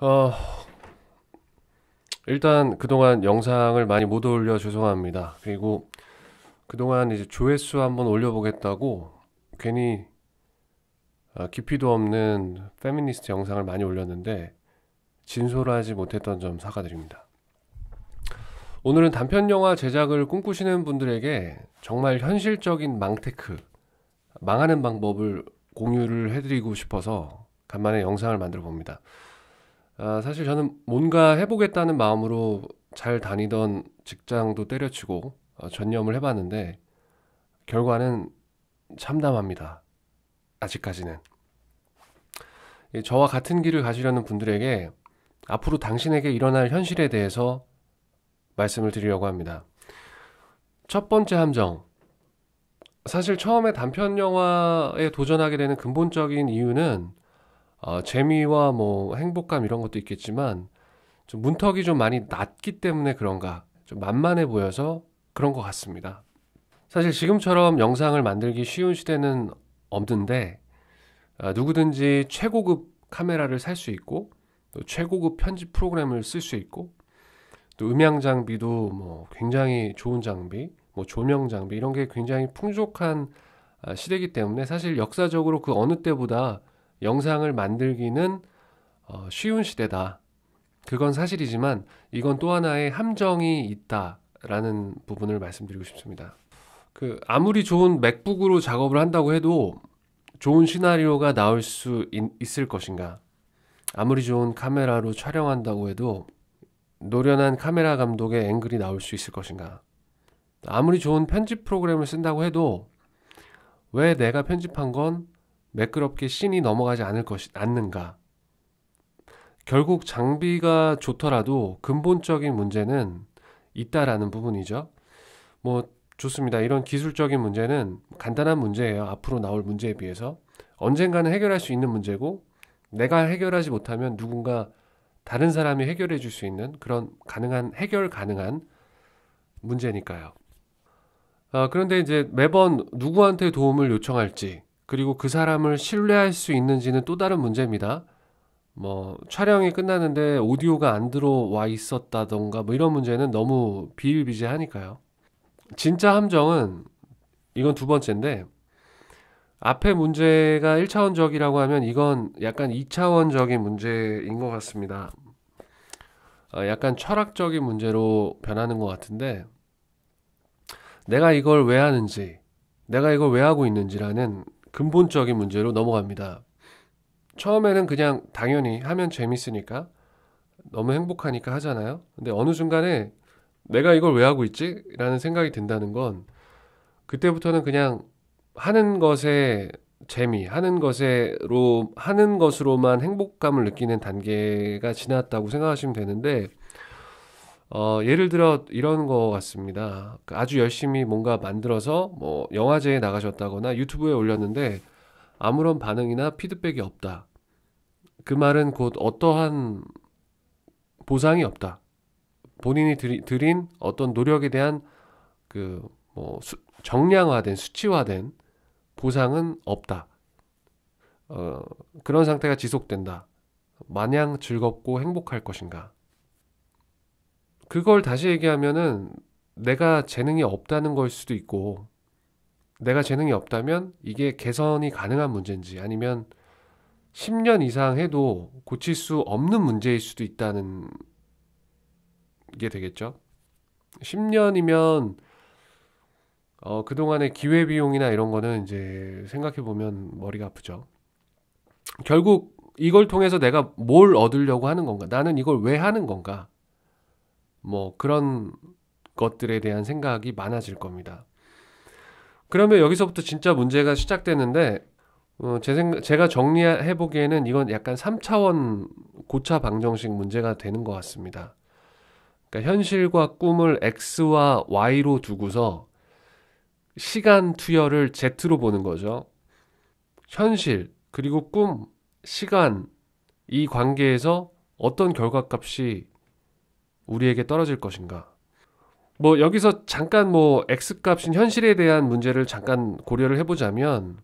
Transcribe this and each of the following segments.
어, 일단 그동안 영상을 많이 못 올려 죄송합니다. 그리고 그동안 이제 조회수 한번 올려보겠다고 괜히 아, 깊이도 없는 페미니스트 영상을 많이 올렸는데 진솔하지 못했던 점 사과드립니다. 오늘은 단편 영화 제작을 꿈꾸시는 분들에게 정말 현실적인 망테크, 망하는 방법을 공유를 해드리고 싶어서 간만에 영상을 만들어 봅니다. 아, 사실 저는 뭔가 해보겠다는 마음으로 잘 다니던 직장도 때려치고 어, 전념을 해봤는데 결과는 참담합니다. 아직까지는. 예, 저와 같은 길을 가시려는 분들에게 앞으로 당신에게 일어날 현실에 대해서 말씀을 드리려고 합니다. 첫 번째 함정. 사실 처음에 단편 영화에 도전하게 되는 근본적인 이유는 어, 재미와 뭐 행복감 이런 것도 있겠지만 좀 문턱이 좀 많이 낮기 때문에 그런가 좀 만만해 보여서 그런 것 같습니다. 사실 지금처럼 영상을 만들기 쉬운 시대는 없는데 어, 누구든지 최고급 카메라를 살 수 있고 또 최고급 편집 프로그램을 쓸 수 있고 또 음향 장비도 뭐 굉장히 좋은 장비, 뭐 조명 장비 이런 게 굉장히 풍족한 어, 시대이기 때문에 사실 역사적으로 그 어느 때보다 영상을 만들기는 어, 쉬운 시대다. 그건 사실이지만 이건 또 하나의 함정이 있다라는 부분을 말씀드리고 싶습니다. 그 아무리 좋은 맥북으로 작업을 한다고 해도 좋은 시나리오가 나올 수 있, 있을 것인가? 아무리 좋은 카메라로 촬영한다고 해도 노련한 카메라 감독의 앵글이 나올 수 있을 것인가? 아무리 좋은 편집 프로그램을 쓴다고 해도 왜 내가 편집한 건 매끄럽게 신이 넘어가지 않을 것이 않는가. 결국 장비가 좋더라도 근본적인 문제는 있다라는 부분이죠. 뭐 좋습니다. 이런 기술적인 문제는 간단한 문제예요. 앞으로 나올 문제에 비해서 언젠가는 해결할 수 있는 문제고 내가 해결하지 못하면 누군가 다른 사람이 해결해 줄 수 있는 그런 가능한 해결 가능한 문제니까요. 아, 그런데 이제 매번 누구한테 도움을 요청할지 그리고 그 사람을 신뢰할 수 있는지는 또 다른 문제입니다. 뭐 촬영이 끝나는데 오디오가 안 들어와 있었다던가 뭐 이런 문제는 너무 비일비재하니까요. 진짜 함정은 이건 두 번째인데 앞에 문제가 1차원적이라고 하면 이건 약간 2차원적인 문제인 것 같습니다. 어, 약간 철학적인 문제로 변하는 것 같은데 내가 이걸 왜 하는지 내가 이걸 왜 하고 있는지라는 근본적인 문제로 넘어갑니다. 처음에는 그냥 당연히 하면 재밌으니까 너무 행복하니까 하잖아요. 근데 어느 순간에 내가 이걸 왜 하고 있지? 라는 생각이 든다는 건 그때부터는 그냥 하는 것에 재미, 하는 것으로 하는 것으로만 행복감을 느끼는 단계가 지났다고 생각하시면 되는데 어, 예를 들어 이런 거 같습니다. 그 아주 열심히 뭔가 만들어서 뭐 영화제에 나가셨다거나 유튜브에 올렸는데 아무런 반응이나 피드백이 없다. 그 말은 곧 어떠한 보상이 없다. 본인이 드이 들인 어떤 노력에 대한 그 뭐 정량화된 수치화된 보상은 없다. 어, 그런 상태가 지속된다. 마냥 즐겁고 행복할 것인가? 그걸 다시 얘기하면은 내가 재능이 없다는 걸 수도 있고 내가 재능이 없다면 이게 개선이 가능한 문제인지 아니면 10년 이상 해도 고칠 수 없는 문제일 수도 있다는 게 되겠죠. 10년이면 어, 그동안의 기회비용이나 이런 거는 이제 생각해보면 머리가 아프죠. 결국 이걸 통해서 내가 뭘 얻으려고 하는 건가? 나는 이걸 왜 하는 건가? 뭐 그런 것들에 대한 생각이 많아질 겁니다. 그러면 여기서부터 진짜 문제가 시작되는데 어, 제 생, 제가 정리해 보기에는 이건 약간 3차원 고차 방정식 문제가 되는 것 같습니다. 그러니까 현실과 꿈을 X와 Y로 두고서 시간 투여를 Z로 보는 거죠. 현실, 그리고 꿈, 시간, 이 관계에서 어떤 결과값이 우리에게 떨어질 것인가? 뭐 여기서 잠깐 뭐 x 값인 현실에 대한 문제를 잠깐 고려를 해보자면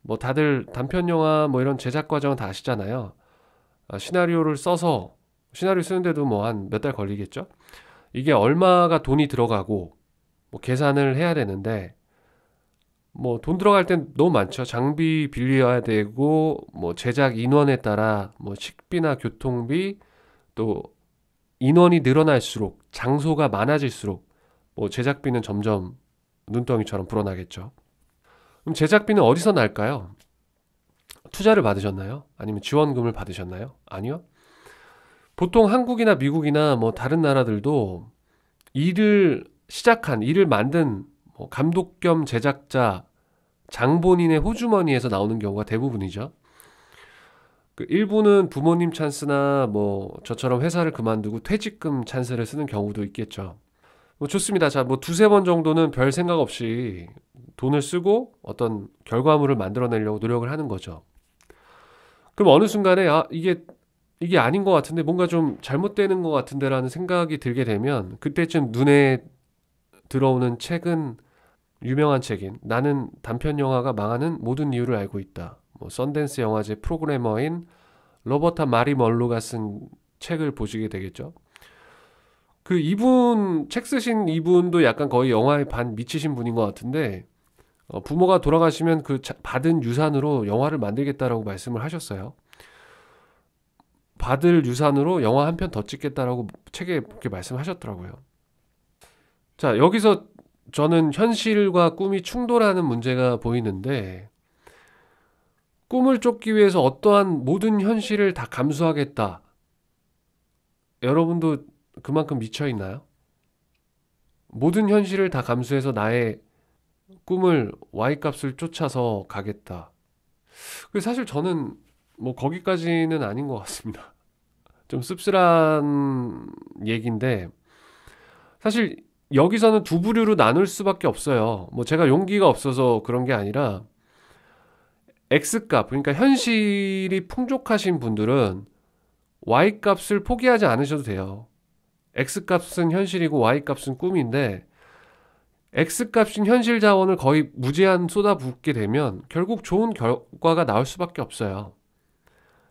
뭐 다들 단편 영화 뭐 이런 제작 과정 다 아시잖아요. 아, 시나리오를 써서 시나리오 쓰는데도 뭐 한 몇 달 걸리겠죠. 이게 얼마가 돈이 들어가고 뭐 계산을 해야 되는데 뭐 돈 들어갈 땐 너무 많죠. 장비 빌려야 되고 뭐 제작 인원에 따라 뭐 식비나 교통비 또 인원이 늘어날수록 장소가 많아질수록 뭐 제작비는 점점 눈덩이처럼 불어나겠죠. 그럼 제작비는 어디서 날까요? 투자를 받으셨나요? 아니면 지원금을 받으셨나요? 아니요. 보통 한국이나 미국이나 뭐 다른 나라들도 일을 시작한 일을 만든 뭐 감독 겸 제작자 장본인의 호주머니에서 나오는 경우가 대부분이죠. 그 일부는 부모님 찬스나 뭐 저처럼 회사를 그만두고 퇴직금 찬스를 쓰는 경우도 있겠죠. 뭐 좋습니다. 자, 뭐 두세 번 정도는 별 생각 없이 돈을 쓰고 어떤 결과물을 만들어내려고 노력을 하는 거죠. 그럼 어느 순간에 아, 이게 이게 아닌 것 같은데 뭔가 좀 잘못되는 것 같은데라는 생각이 들게 되면 그때쯤 눈에 들어오는 책은 유명한 책인 나는 단편 영화가 망하는 모든 이유를 알고 있다. 뭐 썬댄스 영화제 프로그래머인 로버타 마리 멀루가쓴 책을 보시게 되겠죠. 그 이분 책 쓰신 이분도 약간 거의 영화에 반 미치신 분인 것 같은데 어, 부모가 돌아가시면 그 받은 유산으로 영화를 만들겠다라고 말씀을 하셨어요. 받을 유산으로 영화 한 편 더 찍겠다라고 책에 그렇게 말씀하셨더라고요. 자 여기서 저는 현실과 꿈이 충돌하는 문제가 보이는데 꿈을 쫓기 위해서 어떠한 모든 현실을 다 감수하겠다. 여러분도 그만큼 미쳐 있나요? 모든 현실을 다 감수해서 나의 꿈을 y 값을 쫓아서 가겠다. 그 사실 저는 뭐 거기까지는 아닌 것 같습니다. 좀 씁쓸한 얘기인데 사실 여기서는 두 부류로 나눌 수밖에 없어요. 뭐 제가 용기가 없어서 그런 게 아니라 X값, 그러니까 현실이 풍족하신 분들은 Y값을 포기하지 않으셔도 돼요. X값은 현실이고 Y값은 꿈인데 X값인 현실 자원을 거의 무제한 쏟아붓게 되면 결국 좋은 결과가 나올 수밖에 없어요.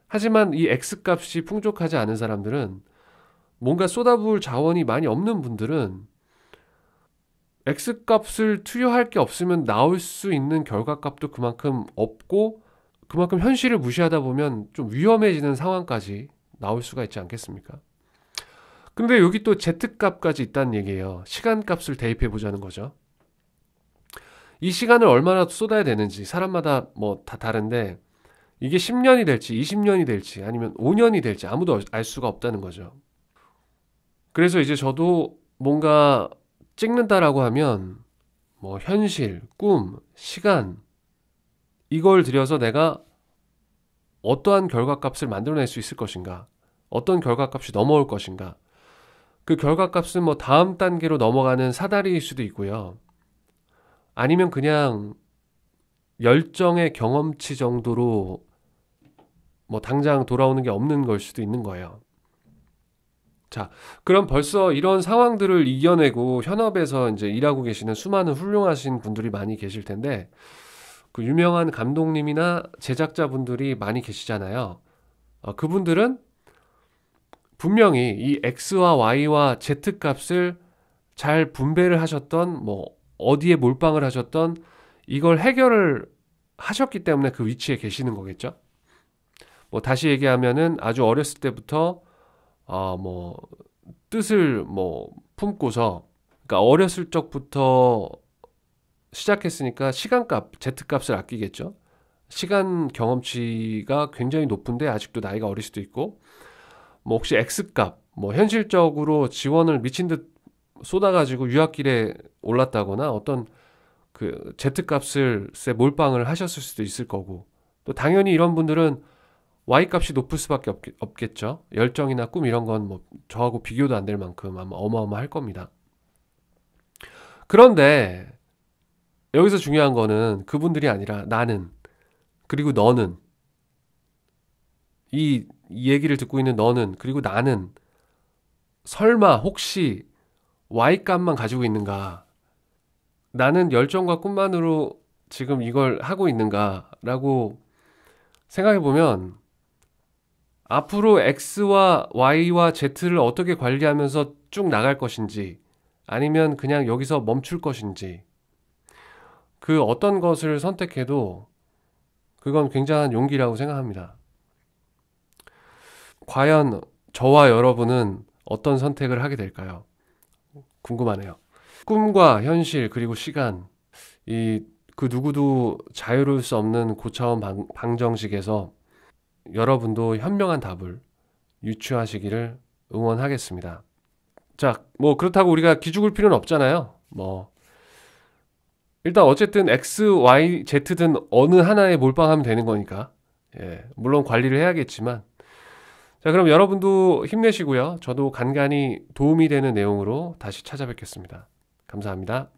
하지만 이 X값이 풍족하지 않은 사람들은 뭔가 쏟아부을 자원이 많이 없는 분들은 x값을 투여할 게 없으면 나올 수 있는 결과값도 그만큼 없고 그만큼 현실을 무시하다 보면 좀 위험해지는 상황까지 나올 수가 있지 않겠습니까? 근데 여기 또 z값까지 있다는 얘기예요. 시간값을 대입해 보자는 거죠. 이 시간을 얼마나 쏟아야 되는지 사람마다 뭐 다 다른데 이게 10년이 될지 20년이 될지 아니면 5년이 될지 아무도 알 수가 없다는 거죠. 그래서 이제 저도 뭔가 찍는다라고 하면 뭐 현실, 꿈, 시간 이걸 들여서 내가 어떠한 결과값을 만들어낼 수 있을 것인가? 어떤 결과값이 넘어올 것인가? 그 결과값은 뭐 다음 단계로 넘어가는 사다리일 수도 있고요. 아니면 그냥 열정의 경험치 정도로 뭐 당장 돌아오는 게 없는 걸 수도 있는 거예요. 자, 그럼 벌써 이런 상황들을 이겨내고 현업에서 이제 일하고 계시는 수많은 훌륭하신 분들이 많이 계실 텐데 그 유명한 감독님이나 제작자분들이 많이 계시잖아요. 어, 그분들은 분명히 이 x와 y와 z 값을 잘 분배를 하셨던 뭐 어디에 몰빵을 하셨던 이걸 해결을 하셨기 때문에 그 위치에 계시는 거겠죠. 뭐 다시 얘기하면은 아주 어렸을 때부터 아뭐 뜻을 뭐 품고서 그러니까 어렸을 적부터 시작했으니까 시간값, 제트값을 아끼겠죠. 시간 경험치가 굉장히 높은데 아직도 나이가 어릴 수도 있고 뭐 혹시 X값 뭐 현실적으로 지원을 미친 듯 쏟아가지고 유학길에 올랐다거나 어떤 그 Z값을 몰빵을 하셨을 수도 있을 거고 또 당연히 이런 분들은 y 값이 높을 수밖에 없, 겠죠 열정이나 꿈 이런 건 뭐 저하고 비교도 안 될 만큼 아마 어마어마할 겁니다. 그런데 여기서 중요한 거는 그분들이 아니라 나는 그리고 너는 이, 이 얘기를 듣고 있는 너는 그리고 나는 설마 혹시 y 값만 가지고 있는가? 나는 열정과 꿈만으로 지금 이걸 하고 있는가라고 생각해 보면 앞으로 X와 Y와 Z를 어떻게 관리하면서 쭉 나갈 것인지 아니면 그냥 여기서 멈출 것인지 그 어떤 것을 선택해도 그건 굉장한 용기라고 생각합니다. 과연 저와 여러분은 어떤 선택을 하게 될까요? 궁금하네요. 꿈과 현실 그리고 시간 이 그 누구도 자유로울 수 없는 고차원 방, 방정식에서 여러분도 현명한 답을 유추하시기를 응원하겠습니다. 자, 뭐 그렇다고 우리가 기죽을 필요는 없잖아요. 뭐 일단 어쨌든 X, Y, Z든 어느 하나에 몰빵하면 되는 거니까. 예, 물론 관리를 해야겠지만. 자, 그럼 여러분도 힘내시고요. 저도 간간히 도움이 되는 내용으로 다시 찾아뵙겠습니다. 감사합니다.